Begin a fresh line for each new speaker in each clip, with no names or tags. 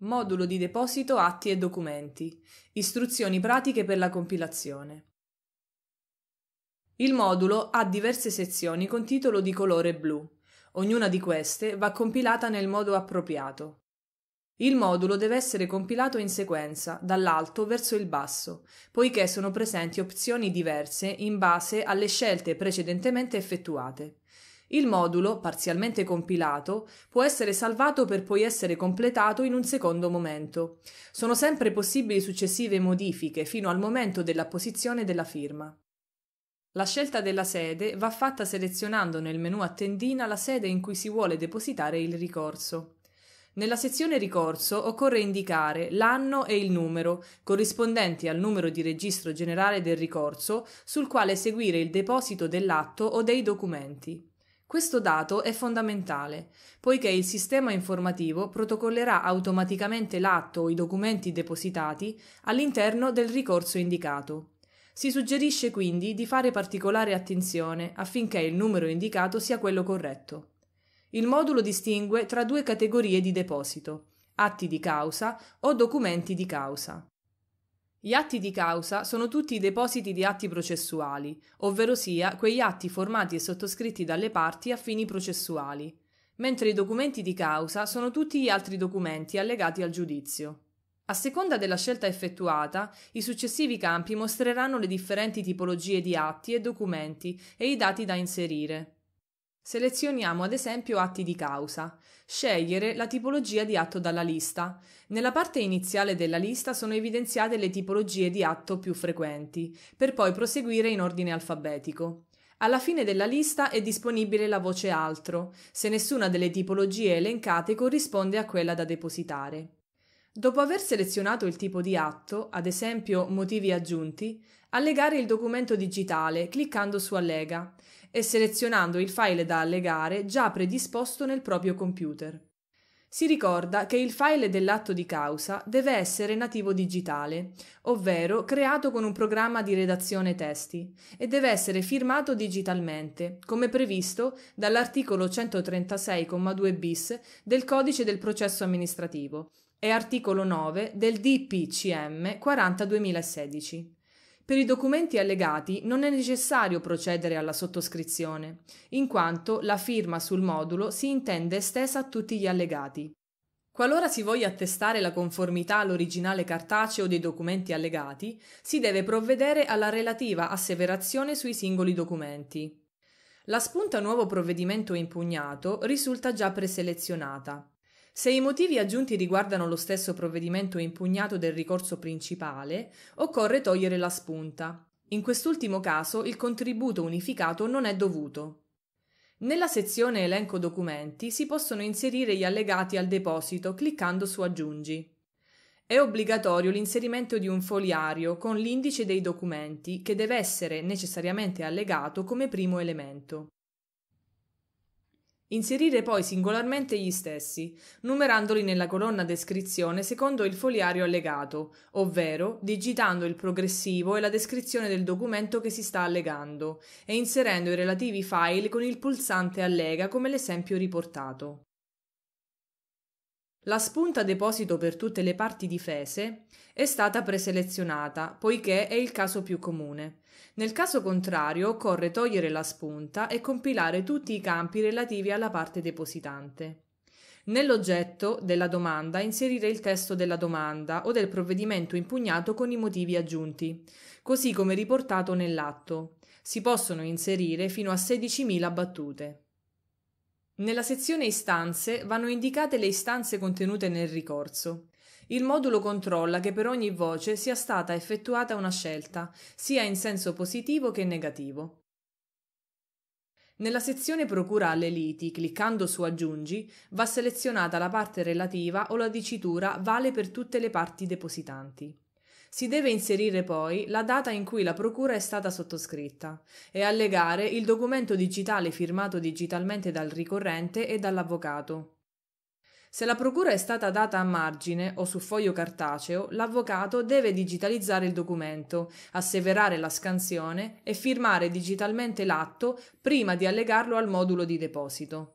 Modulo di deposito atti e documenti. Istruzioni pratiche per la compilazione. Il modulo ha diverse sezioni con titolo di colore blu. Ognuna di queste va compilata nel modo appropriato. Il modulo deve essere compilato in sequenza, dall'alto verso il basso, poiché sono presenti opzioni diverse in base alle scelte precedentemente effettuate. Il modulo, parzialmente compilato, può essere salvato per poi essere completato in un secondo momento. Sono sempre possibili successive modifiche fino al momento dell'apposizione della firma. La scelta della sede va fatta selezionando nel menu a tendina la sede in cui si vuole depositare il ricorso. Nella sezione ricorso occorre indicare l'anno e il numero, corrispondenti al numero di registro generale del ricorso, sul quale seguire il deposito dell'atto o dei documenti. Questo dato è fondamentale, poiché il sistema informativo protocollerà automaticamente l'atto o i documenti depositati all'interno del ricorso indicato. Si suggerisce quindi di fare particolare attenzione affinché il numero indicato sia quello corretto. Il modulo distingue tra due categorie di deposito, atti di causa o documenti di causa. Gli atti di causa sono tutti i depositi di atti processuali, ovvero sia quegli atti formati e sottoscritti dalle parti a fini processuali, mentre i documenti di causa sono tutti gli altri documenti allegati al giudizio. A seconda della scelta effettuata, i successivi campi mostreranno le differenti tipologie di atti e documenti e i dati da inserire. Selezioniamo ad esempio atti di causa. Scegliere la tipologia di atto dalla lista. Nella parte iniziale della lista sono evidenziate le tipologie di atto più frequenti, per poi proseguire in ordine alfabetico. Alla fine della lista è disponibile la voce Altro, se nessuna delle tipologie elencate corrisponde a quella da depositare. Dopo aver selezionato il tipo di atto, ad esempio motivi aggiunti, allegare il documento digitale cliccando su Allega e selezionando il file da allegare già predisposto nel proprio computer. Si ricorda che il file dell'atto di causa deve essere nativo digitale, ovvero creato con un programma di redazione testi, e deve essere firmato digitalmente, come previsto dall'articolo 136,2 bis del codice del processo amministrativo, e articolo 9 del DPCM 40-2016. Per i documenti allegati non è necessario procedere alla sottoscrizione, in quanto la firma sul modulo si intende estesa a tutti gli allegati. Qualora si voglia attestare la conformità all'originale cartaceo dei documenti allegati, si deve provvedere alla relativa asseverazione sui singoli documenti. La spunta nuovo provvedimento impugnato risulta già preselezionata. Se i motivi aggiunti riguardano lo stesso provvedimento impugnato del ricorso principale, occorre togliere la spunta. In quest'ultimo caso il contributo unificato non è dovuto. Nella sezione Elenco documenti si possono inserire gli allegati al deposito cliccando su Aggiungi. È obbligatorio l'inserimento di un foliario con l'indice dei documenti che deve essere necessariamente allegato come primo elemento. Inserire poi singolarmente gli stessi, numerandoli nella colonna descrizione secondo il foliario allegato, ovvero digitando il progressivo e la descrizione del documento che si sta allegando e inserendo i relativi file con il pulsante Allega come l'esempio riportato. La spunta deposito per tutte le parti difese è stata preselezionata, poiché è il caso più comune. Nel caso contrario occorre togliere la spunta e compilare tutti i campi relativi alla parte depositante. Nell'oggetto della domanda inserire il testo della domanda o del provvedimento impugnato con i motivi aggiunti, così come riportato nell'atto. Si possono inserire fino a 16.000 battute. Nella sezione Istanze vanno indicate le istanze contenute nel ricorso. Il modulo controlla che per ogni voce sia stata effettuata una scelta, sia in senso positivo che negativo. Nella sezione Procura alle liti, cliccando su Aggiungi, va selezionata la parte relativa o la dicitura Vale per tutte le parti depositanti. Si deve inserire poi la data in cui la procura è stata sottoscritta e allegare il documento digitale firmato digitalmente dal ricorrente e dall'avvocato. Se la procura è stata data a margine o su foglio cartaceo, l'avvocato deve digitalizzare il documento, asseverare la scansione e firmare digitalmente l'atto prima di allegarlo al modulo di deposito.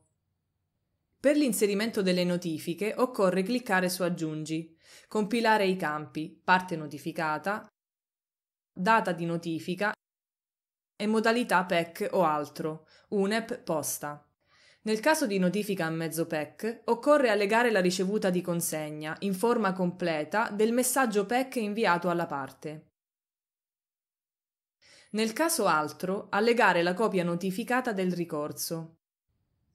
Per l'inserimento delle notifiche occorre cliccare su Aggiungi compilare i campi, parte notificata, data di notifica e modalità PEC o altro, UNEP posta. Nel caso di notifica a mezzo PEC, occorre allegare la ricevuta di consegna, in forma completa, del messaggio PEC inviato alla parte. Nel caso altro, allegare la copia notificata del ricorso.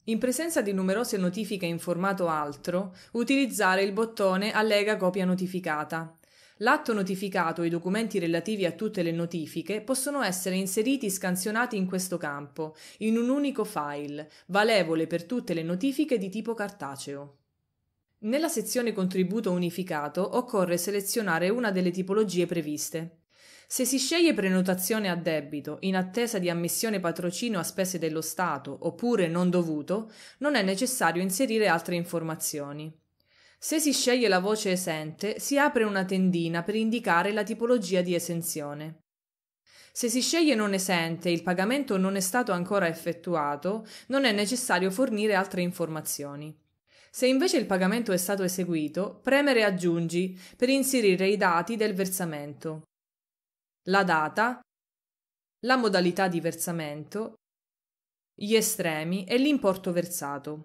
In presenza di numerose notifiche in formato altro, utilizzare il bottone Allega copia notificata. L'atto notificato e i documenti relativi a tutte le notifiche possono essere inseriti scansionati in questo campo, in un unico file, valevole per tutte le notifiche di tipo cartaceo. Nella sezione Contributo unificato occorre selezionare una delle tipologie previste. Se si sceglie prenotazione a debito, in attesa di ammissione patrocino a spese dello Stato, oppure non dovuto, non è necessario inserire altre informazioni. Se si sceglie la voce esente, si apre una tendina per indicare la tipologia di esenzione. Se si sceglie non esente e il pagamento non è stato ancora effettuato, non è necessario fornire altre informazioni. Se invece il pagamento è stato eseguito, premere Aggiungi per inserire i dati del versamento la data, la modalità di versamento, gli estremi e l'importo versato.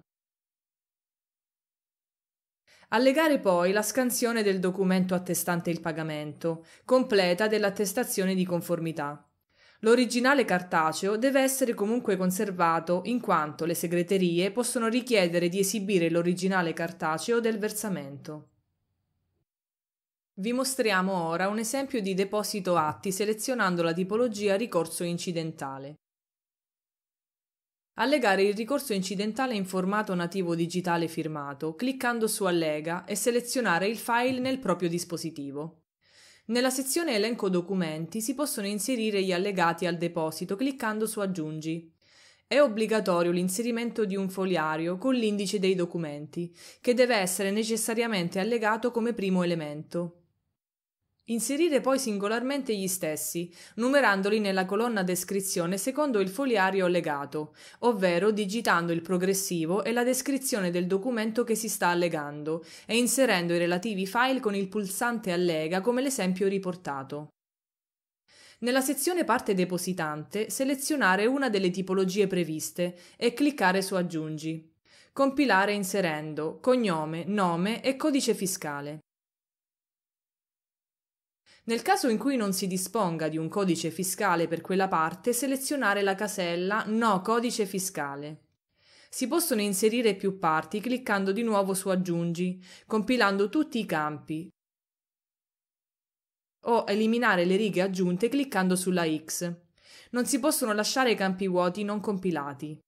Allegare poi la scansione del documento attestante il pagamento, completa dell'attestazione di conformità. L'originale cartaceo deve essere comunque conservato in quanto le segreterie possono richiedere di esibire l'originale cartaceo del versamento. Vi mostriamo ora un esempio di deposito atti selezionando la tipologia ricorso incidentale. Allegare il ricorso incidentale in formato nativo digitale firmato cliccando su Allega e selezionare il file nel proprio dispositivo. Nella sezione Elenco documenti si possono inserire gli allegati al deposito cliccando su Aggiungi. È obbligatorio l'inserimento di un foliario con l'indice dei documenti, che deve essere necessariamente allegato come primo elemento. Inserire poi singolarmente gli stessi, numerandoli nella colonna descrizione secondo il foliario allegato, ovvero digitando il progressivo e la descrizione del documento che si sta allegando e inserendo i relativi file con il pulsante allega come l'esempio riportato. Nella sezione parte depositante selezionare una delle tipologie previste e cliccare su aggiungi. Compilare inserendo cognome, nome e codice fiscale. Nel caso in cui non si disponga di un codice fiscale per quella parte, selezionare la casella No codice fiscale. Si possono inserire più parti cliccando di nuovo su Aggiungi, compilando tutti i campi, o eliminare le righe aggiunte cliccando sulla X. Non si possono lasciare campi vuoti non compilati.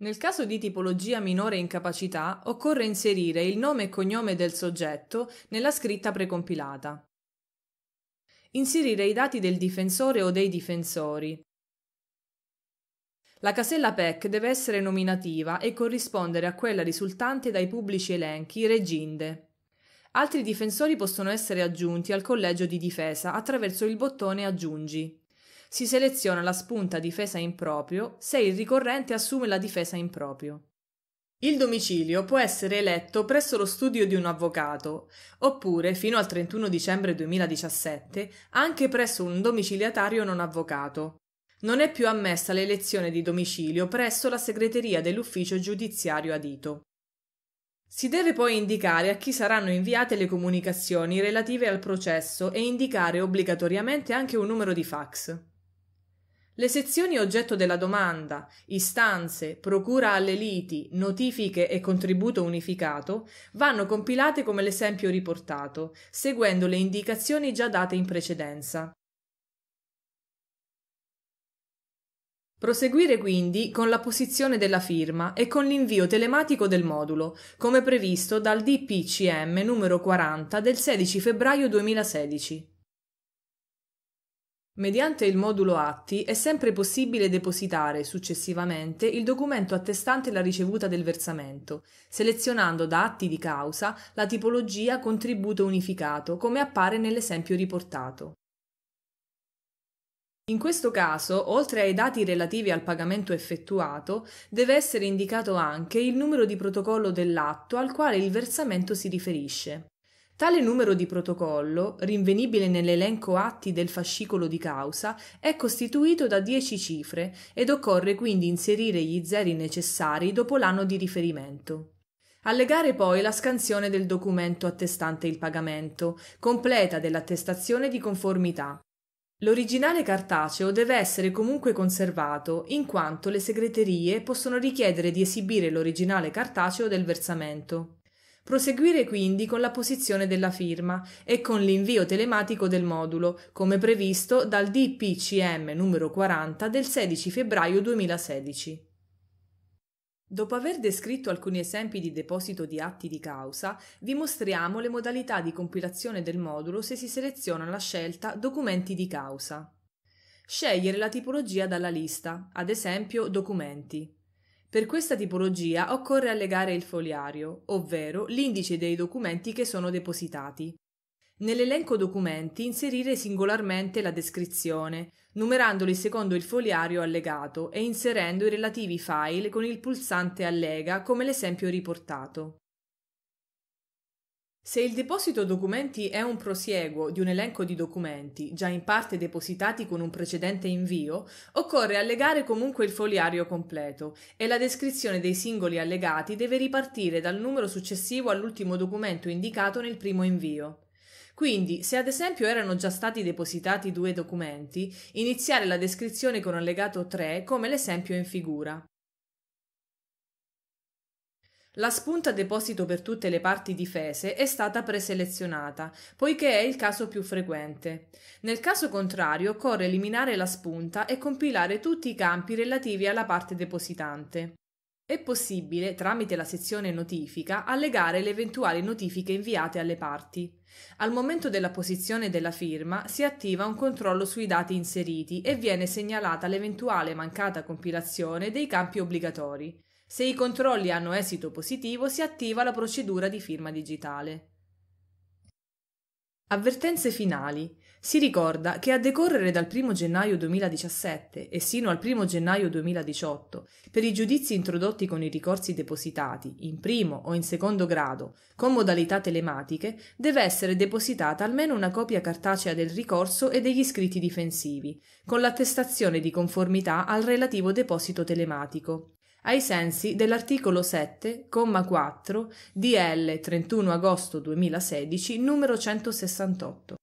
Nel caso di tipologia minore incapacità, occorre inserire il nome e cognome del soggetto nella scritta precompilata inserire i dati del difensore o dei difensori. La casella PEC deve essere nominativa e corrispondere a quella risultante dai pubblici elenchi reginde. Altri difensori possono essere aggiunti al collegio di difesa attraverso il bottone Aggiungi. Si seleziona la spunta difesa in proprio se il ricorrente assume la difesa in proprio. Il domicilio può essere eletto presso lo studio di un avvocato, oppure, fino al 31 dicembre 2017, anche presso un domiciliatario non avvocato. Non è più ammessa l'elezione di domicilio presso la segreteria dell'ufficio giudiziario adito. Si deve poi indicare a chi saranno inviate le comunicazioni relative al processo e indicare obbligatoriamente anche un numero di fax. Le sezioni oggetto della domanda, istanze, procura alle liti, notifiche e contributo unificato vanno compilate come l'esempio riportato, seguendo le indicazioni già date in precedenza. Proseguire quindi con la posizione della firma e con l'invio telematico del modulo, come previsto dal DPCM numero 40 del 16 febbraio 2016. Mediante il modulo Atti è sempre possibile depositare, successivamente, il documento attestante la ricevuta del versamento, selezionando da atti di causa la tipologia contributo unificato, come appare nell'esempio riportato. In questo caso, oltre ai dati relativi al pagamento effettuato, deve essere indicato anche il numero di protocollo dell'atto al quale il versamento si riferisce. Tale numero di protocollo, rinvenibile nell'elenco atti del fascicolo di causa, è costituito da 10 cifre ed occorre quindi inserire gli zeri necessari dopo l'anno di riferimento. Allegare poi la scansione del documento attestante il pagamento, completa dell'attestazione di conformità. L'originale cartaceo deve essere comunque conservato, in quanto le segreterie possono richiedere di esibire l'originale cartaceo del versamento. Proseguire quindi con la posizione della firma e con l'invio telematico del modulo, come previsto dal DPCM numero 40 del 16 febbraio 2016. Dopo aver descritto alcuni esempi di deposito di atti di causa, vi mostriamo le modalità di compilazione del modulo se si seleziona la scelta Documenti di causa. Scegliere la tipologia dalla lista, ad esempio documenti. Per questa tipologia occorre allegare il foliario, ovvero l'indice dei documenti che sono depositati. Nell'elenco documenti inserire singolarmente la descrizione, numerandoli secondo il foliario allegato e inserendo i relativi file con il pulsante Allega come l'esempio riportato. Se il deposito documenti è un prosieguo di un elenco di documenti già in parte depositati con un precedente invio, occorre allegare comunque il foliario completo e la descrizione dei singoli allegati deve ripartire dal numero successivo all'ultimo documento indicato nel primo invio. Quindi, se ad esempio erano già stati depositati due documenti, iniziare la descrizione con allegato 3 come l'esempio in figura. La spunta deposito per tutte le parti difese è stata preselezionata, poiché è il caso più frequente. Nel caso contrario occorre eliminare la spunta e compilare tutti i campi relativi alla parte depositante. È possibile, tramite la sezione notifica, allegare le eventuali notifiche inviate alle parti. Al momento della posizione della firma si attiva un controllo sui dati inseriti e viene segnalata l'eventuale mancata compilazione dei campi obbligatori. Se i controlli hanno esito positivo si attiva la procedura di firma digitale. Avvertenze finali. Si ricorda che a decorrere dal 1 gennaio 2017 e sino al 1 gennaio 2018, per i giudizi introdotti con i ricorsi depositati in primo o in secondo grado con modalità telematiche, deve essere depositata almeno una copia cartacea del ricorso e degli scritti difensivi, con l'attestazione di conformità al relativo deposito telematico ai sensi dell'articolo 7, comma 4, DL 31 agosto 2016, numero 168.